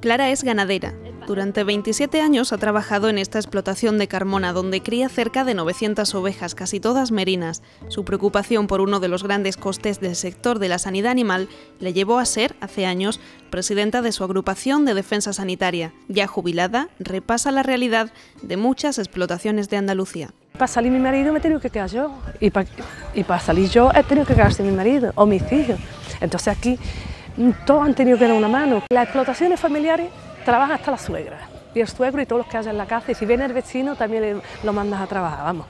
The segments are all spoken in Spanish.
Clara es ganadera. Durante 27 años ha trabajado en esta explotación de Carmona, donde cría cerca de 900 ovejas, casi todas merinas. Su preocupación por uno de los grandes costes del sector de la sanidad animal le llevó a ser, hace años, presidenta de su agrupación de defensa sanitaria. Ya jubilada, repasa la realidad de muchas explotaciones de Andalucía. Para salir mi marido me he tenido que quedar yo, y para, salir yo he tenido que quedarse mi marido o mis hijos. Entonces aquí todos han tenido que dar una mano. Las explotaciones familiares trabajan hasta la suegra y el suegro y todos los que hayan en la casa y si viene el vecino también lo mandas a trabajar, vamos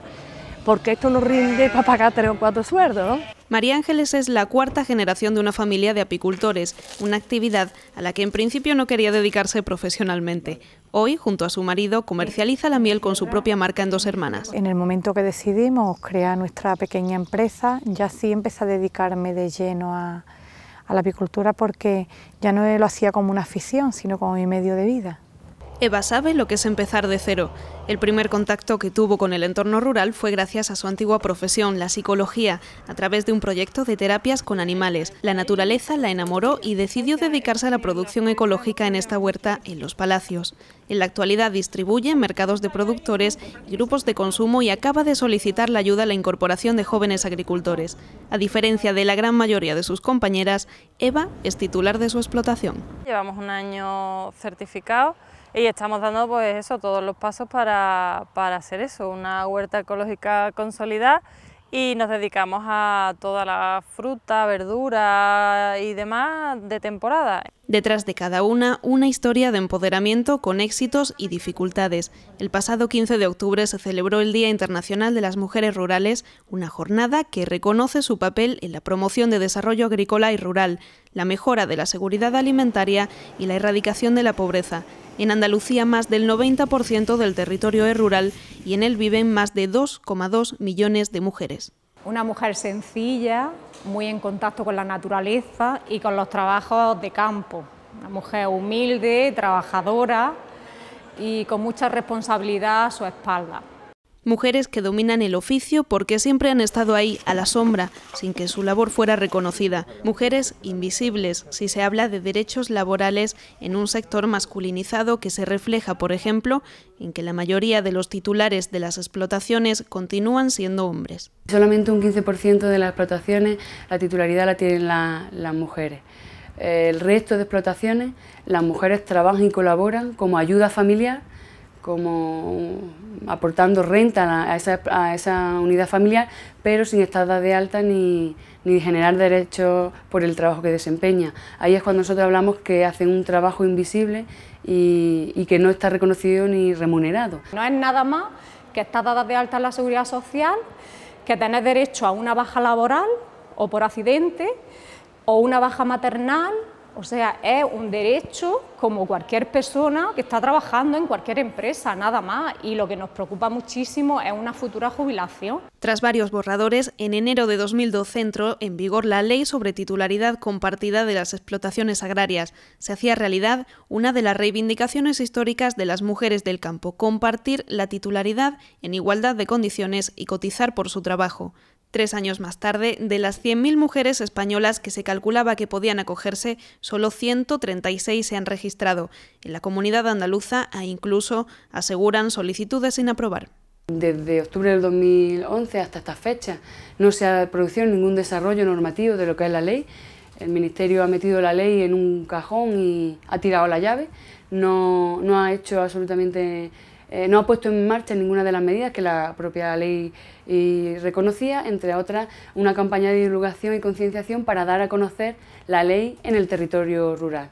porque esto no rinde para pagar tres o cuatro sueldos. ¿no? María Ángeles es la cuarta generación de una familia de apicultores, una actividad a la que en principio no quería dedicarse profesionalmente. Hoy, junto a su marido, comercializa la miel con su propia marca en dos hermanas. En el momento que decidimos crear nuestra pequeña empresa, ya sí empecé a dedicarme de lleno a, a la apicultura porque ya no lo hacía como una afición, sino como mi medio de vida. Eva sabe lo que es empezar de cero. El primer contacto que tuvo con el entorno rural fue gracias a su antigua profesión, la psicología, a través de un proyecto de terapias con animales. La naturaleza la enamoró y decidió dedicarse a la producción ecológica en esta huerta en Los Palacios. En la actualidad distribuye mercados de productores y grupos de consumo y acaba de solicitar la ayuda a la incorporación de jóvenes agricultores. A diferencia de la gran mayoría de sus compañeras, Eva es titular de su explotación. Llevamos un año certificado y estamos dando pues eso, todos los pasos para, para hacer eso, una huerta ecológica consolidada y nos dedicamos a toda la fruta, verdura y demás de temporada. Detrás de cada una, una historia de empoderamiento con éxitos y dificultades. El pasado 15 de octubre se celebró el Día Internacional de las Mujeres Rurales, una jornada que reconoce su papel en la promoción de desarrollo agrícola y rural, la mejora de la seguridad alimentaria y la erradicación de la pobreza. En Andalucía más del 90% del territorio es rural y en él viven más de 2,2 millones de mujeres. Una mujer sencilla, muy en contacto con la naturaleza y con los trabajos de campo. Una mujer humilde, trabajadora y con mucha responsabilidad a su espalda. Mujeres que dominan el oficio porque siempre han estado ahí, a la sombra, sin que su labor fuera reconocida. Mujeres invisibles, si se habla de derechos laborales en un sector masculinizado que se refleja, por ejemplo, en que la mayoría de los titulares de las explotaciones continúan siendo hombres. Solamente un 15% de las explotaciones la titularidad la tienen las mujeres. El resto de explotaciones las mujeres trabajan y colaboran como ayuda familiar como aportando renta a esa, a esa unidad familiar, pero sin estar de alta ni, generar derechos por el trabajo que desempeña. Ahí es cuando nosotros hablamos que hacen un trabajo invisible y, y que no está reconocido ni remunerado. No es nada más que estar dada de alta en la seguridad social, que tener derecho a una baja laboral o por accidente, o una baja maternal, o sea, es un derecho como cualquier persona que está trabajando en cualquier empresa, nada más. Y lo que nos preocupa muchísimo es una futura jubilación. Tras varios borradores, en enero de 2012 entró en vigor la Ley sobre Titularidad Compartida de las Explotaciones Agrarias. Se hacía realidad una de las reivindicaciones históricas de las mujeres del campo, compartir la titularidad en igualdad de condiciones y cotizar por su trabajo. Tres años más tarde, de las 100.000 mujeres españolas que se calculaba que podían acogerse, solo 136 se han registrado. En la comunidad andaluza e incluso aseguran solicitudes sin aprobar. Desde octubre del 2011 hasta esta fecha no se ha producido ningún desarrollo normativo de lo que es la ley. El Ministerio ha metido la ley en un cajón y ha tirado la llave. No, no ha hecho absolutamente nada. Eh, no ha puesto en marcha ninguna de las medidas que la propia ley eh, reconocía, entre otras, una campaña de divulgación y concienciación para dar a conocer la ley en el territorio rural.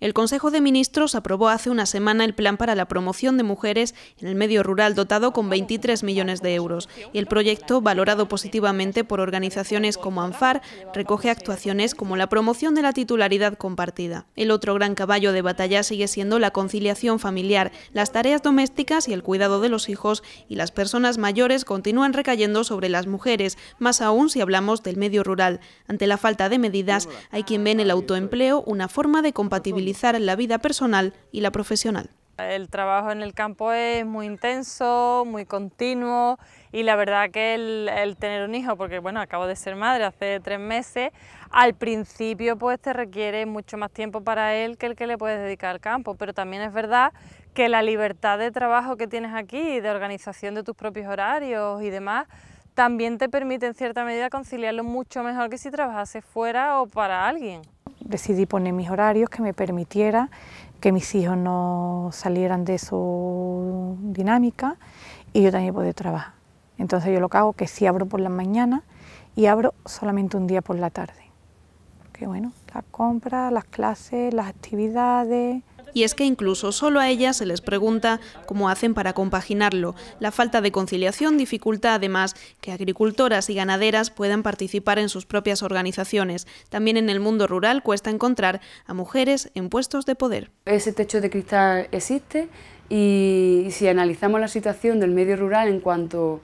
El Consejo de Ministros aprobó hace una semana el plan para la promoción de mujeres en el medio rural dotado con 23 millones de euros y el proyecto, valorado positivamente por organizaciones como ANFAR, recoge actuaciones como la promoción de la titularidad compartida. El otro gran caballo de batalla sigue siendo la conciliación familiar. Las tareas domésticas y el cuidado de los hijos y las personas mayores continúan recayendo sobre las mujeres, más aún si hablamos del medio rural. Ante la falta de medidas, hay quien ve en el autoempleo una forma de compatibilidad ...en la vida personal y la profesional. El trabajo en el campo es muy intenso, muy continuo y la verdad que el, el, tener un hijo, porque bueno, acabo de ser madre hace tres meses, al principio pues te requiere mucho más tiempo para él que el que le puedes dedicar al campo, pero también es verdad que la libertad de trabajo que tienes aquí, de organización de tus propios horarios y demás, también te permite en cierta medida conciliarlo mucho mejor que si trabajases fuera o para alguien decidí poner mis horarios que me permitiera que mis hijos no salieran de su dinámica y yo también poder trabajar. Entonces yo lo que hago que sí abro por la mañana y abro solamente un día por la tarde. Que bueno, las compras, las clases, las actividades, y es que incluso solo a ellas se les pregunta cómo hacen para compaginarlo. La falta de conciliación dificulta además que agricultoras y ganaderas puedan participar en sus propias organizaciones. También en el mundo rural cuesta encontrar a mujeres en puestos de poder. Ese techo de cristal existe y si analizamos la situación del medio rural en cuanto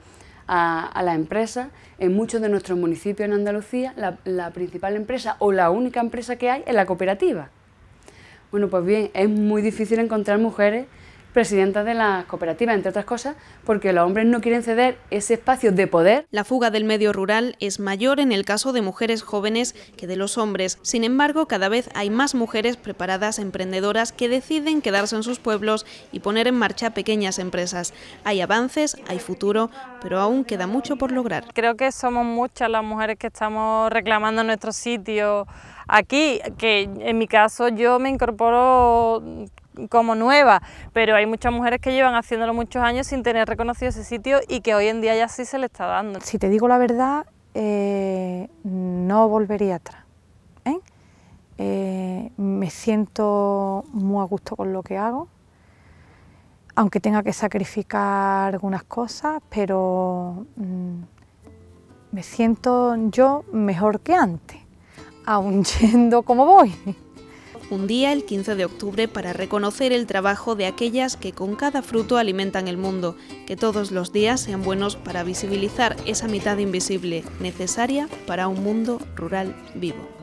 a, la empresa, en muchos de nuestros municipios en Andalucía la principal empresa o la única empresa que hay es la cooperativa. Bueno, pues bien, es muy difícil encontrar mujeres presidenta de la cooperativa entre otras cosas, porque los hombres no quieren ceder ese espacio de poder. La fuga del medio rural es mayor en el caso de mujeres jóvenes que de los hombres. Sin embargo, cada vez hay más mujeres preparadas, emprendedoras, que deciden quedarse en sus pueblos y poner en marcha pequeñas empresas. Hay avances, hay futuro, pero aún queda mucho por lograr. Creo que somos muchas las mujeres que estamos reclamando nuestro sitio aquí, que en mi caso yo me incorporo como nueva, pero hay muchas mujeres que llevan haciéndolo muchos años sin tener reconocido ese sitio y que hoy en día ya sí se le está dando. Si te digo la verdad, eh, no volvería atrás. ¿eh? Eh, me siento muy a gusto con lo que hago, aunque tenga que sacrificar algunas cosas, pero mm, me siento yo mejor que antes, aun yendo como voy un día el 15 de octubre para reconocer el trabajo de aquellas que con cada fruto alimentan el mundo, que todos los días sean buenos para visibilizar esa mitad invisible necesaria para un mundo rural vivo.